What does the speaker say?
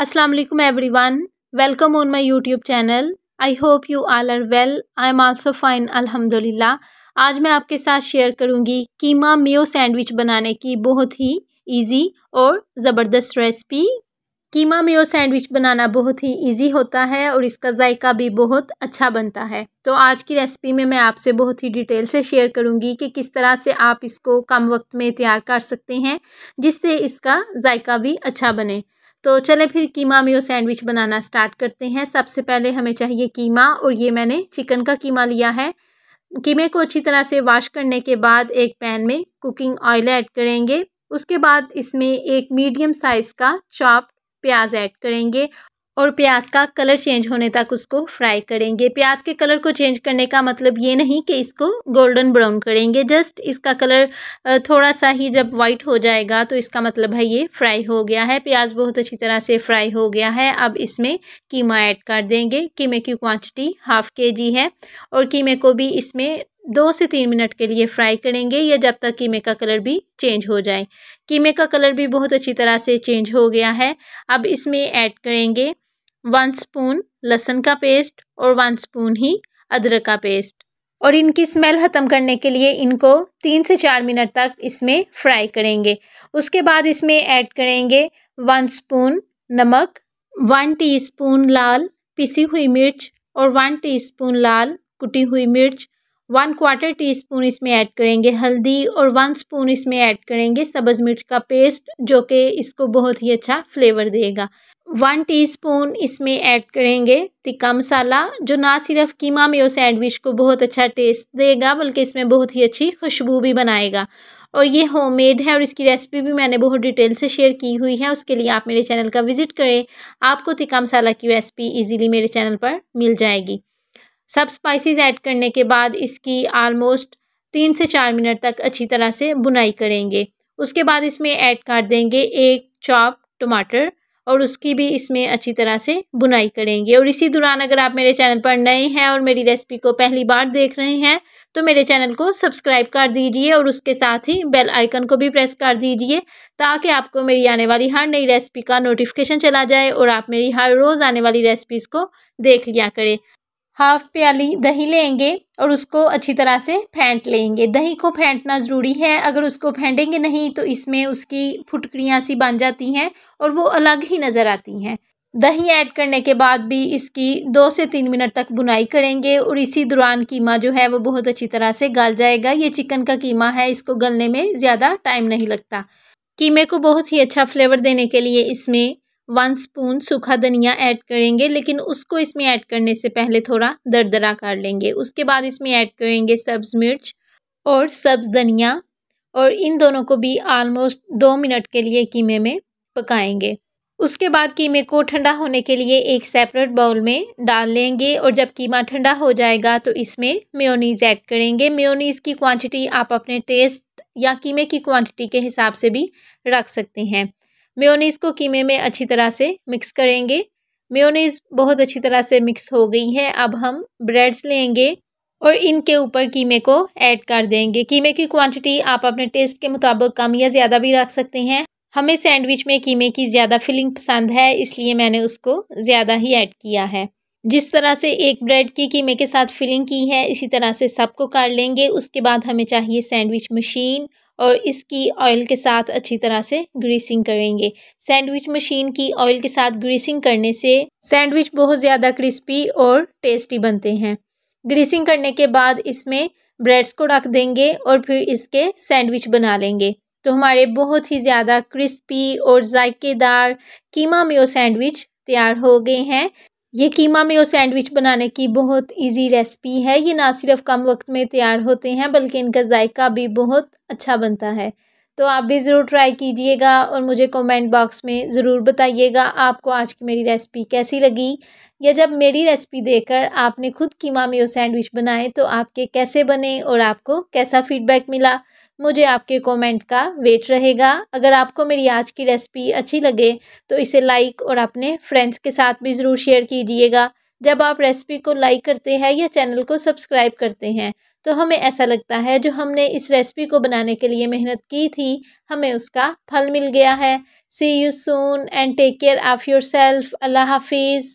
Aslam everyone welcome on my YouTube channel I hope you all are well I am also fine अलहमदिल्ला आज मैं आपके साथ share करूँगी कीमा मेो सैंडविच बनाने की बहुत ही ईजी और ज़बरदस्त रेसिपी कीमा मेो सैंडविच बनाना बहुत ही ईजी होता है और इसका जायका भी बहुत अच्छा बनता है तो आज की रेसिपी में मैं आपसे बहुत ही डिटेल से शेयर करूँगी कि किस तरह से आप इसको कम वक्त में तैयार कर सकते हैं जिससे इसका जायका भी अच्छा बने तो चले फिर कीमा में सैंडविच बनाना स्टार्ट करते हैं सबसे पहले हमें चाहिए कीमा और ये मैंने चिकन का कीमा लिया है कीमे को अच्छी तरह से वॉश करने के बाद एक पैन में कुकिंग ऑयल ऐड करेंगे उसके बाद इसमें एक मीडियम साइज़ का चॉप प्याज ऐड करेंगे और प्याज का कलर चेंज होने तक उसको फ्राई करेंगे प्याज के कलर को चेंज करने का मतलब ये नहीं कि इसको गोल्डन ब्राउन करेंगे जस्ट इसका कलर थोड़ा सा ही जब वाइट हो जाएगा तो इसका मतलब है ये फ्राई हो गया है प्याज बहुत अच्छी तरह से फ्राई हो गया है अब इसमें कीमा ऐड कर देंगे कीमे की क्वांटिटी हाफ के जी है और कीमे को भी इसमें दो से तीन मिनट के लिए फ्राई करेंगे या जब तक कीमे का कलर भी चेंज हो जाए कीमे का कलर भी बहुत अच्छी तरह से चेंज हो गया है अब इसमें ऐड करेंगे वन स्पून लहसुन का पेस्ट और वन स्पून ही अदरक का पेस्ट और इनकी स्मेल ख़त्म करने के लिए इनको तीन से चार मिनट तक इसमें फ्राई करेंगे उसके बाद इसमें ऐड करेंगे वन स्पून नमक वन टीस्पून लाल पिसी हुई मिर्च और वन टीस्पून लाल कुटी हुई मिर्च वन क्वार्टर टी स्पून इसमें ऐड करेंगे हल्दी और वन स्पून इसमें ऐड करेंगे सब्ज़ मिर्च का पेस्ट जो कि इसको बहुत ही अच्छा फ्लेवर देगा वन टीस्पून इसमें ऐड करेंगे तिक्का मसाला जो ना सिर्फ कीमा में उस सैंडविच को बहुत अच्छा टेस्ट देगा बल्कि इसमें बहुत ही अच्छी खुशबू भी बनाएगा और ये होममेड है और इसकी रेसिपी भी मैंने बहुत डिटेल से शेयर की हुई है उसके लिए आप मेरे चैनल का विज़िट करें आपको तिक्का मसाला की रेसिपी इजीली मेरे चैनल पर मिल जाएगी सब स्पाइसिस ऐड करने के बाद इसकी आलमोस्ट तीन से चार मिनट तक अच्छी तरह से बुनाई करेंगे उसके बाद इसमें ऐड कर देंगे एक चॉप टमाटर और उसकी भी इसमें अच्छी तरह से बुनाई करेंगे और इसी दौरान अगर आप मेरे चैनल पर नए हैं और मेरी रेसिपी को पहली बार देख रहे हैं तो मेरे चैनल को सब्सक्राइब कर दीजिए और उसके साथ ही बेल आइकन को भी प्रेस कर दीजिए ताकि आपको मेरी आने वाली हर नई रेसिपी का नोटिफिकेशन चला जाए और आप मेरी हर रोज़ आने वाली रेसिपीज़ को देख लिया करें हाफ प्याली दही लेंगे और उसको अच्छी तरह से फेंट लेंगे दही को फेंटना ज़रूरी है अगर उसको फेंटेंगे नहीं तो इसमें उसकी फुटकड़ियाँ सी बन जाती हैं और वो अलग ही नज़र आती हैं दही ऐड करने के बाद भी इसकी दो से तीन मिनट तक बुनाई करेंगे और इसी दौरान कीमा जो है वो बहुत अच्छी तरह से गल जाएगा ये चिकन का कीमा है इसको गलने में ज़्यादा टाइम नहीं लगता कीमे को बहुत ही अच्छा फ्लेवर देने के लिए इसमें वन स्पून सूखा धनिया ऐड करेंगे लेकिन उसको इसमें ऐड करने से पहले थोड़ा दरदरा कर लेंगे उसके बाद इसमें ऐड करेंगे सब्ज़ मिर्च और सब्ज़ धनिया और इन दोनों को भी आलमोस्ट दो मिनट के लिए कीमे में पकाएंगे उसके बाद कीमे को ठंडा होने के लिए एक सेपरेट बाउल में डाल लेंगे और जब कीमा ठंडा हो जाएगा तो इसमें मेयोनीज़ ऐड करेंगे मेयोनीज़ की क्वांटिटी आप अपने टेस्ट या कीमे की क्वांटिटी के हिसाब से भी रख सकते हैं मेयोनीज़ को कीमे में अच्छी तरह से मिक्स करेंगे मेयोनीज़ बहुत अच्छी तरह से मिक्स हो गई है अब हम ब्रेड्स लेंगे और इनके ऊपर कीमे को ऐड कर देंगे कीमे की क्वांटिटी आप अपने टेस्ट के मुताबिक कम या ज़्यादा भी रख सकते हैं हमें सैंडविच में कीमे की ज़्यादा फिलिंग पसंद है इसलिए मैंने उसको ज़्यादा ही ऐड किया है जिस तरह से एक ब्रेड की कीमे के साथ फिलिंग की है इसी तरह से सबको कर लेंगे उसके बाद हमें चाहिए सैंडविच मशीन और इसकी ऑयल के साथ अच्छी तरह से ग्रीसिंग करेंगे सैंडविच मशीन की ऑयल के साथ ग्रीसिंग करने से सैंडविच बहुत ज़्यादा क्रिस्पी और टेस्टी बनते हैं ग्रीसिंग करने के बाद इसमें ब्रेड्स को रख देंगे और फिर इसके सैंडविच बना लेंगे तो हमारे बहुत ही ज़्यादा क्रिस्पी और जायकेदार कीमा मेयो सैंडविच तैयार हो गए हैं ये कीमा और सैंडविच बनाने की बहुत इजी रेसिपी है ये ना सिर्फ कम वक्त में तैयार होते हैं बल्कि इनका जायका भी बहुत अच्छा बनता है तो आप भी ज़रूर ट्राई कीजिएगा और मुझे कमेंट बॉक्स में ज़रूर बताइएगा आपको आज की मेरी रेसिपी कैसी लगी या जब मेरी रेसिपी देखकर आपने खुद की मामी और सैंडविच बनाए तो आपके कैसे बने और आपको कैसा फीडबैक मिला मुझे आपके कमेंट का वेट रहेगा अगर आपको मेरी आज की रेसिपी अच्छी लगे तो इसे लाइक और अपने फ्रेंड्स के साथ भी ज़रूर शेयर कीजिएगा जब आप रेसिपी को लाइक करते हैं या चैनल को सब्सक्राइब करते हैं तो हमें ऐसा लगता है जो हमने इस रेसिपी को बनाने के लिए मेहनत की थी हमें उसका फल मिल गया है see you soon and take care of yourself अल्लाह हाफिज़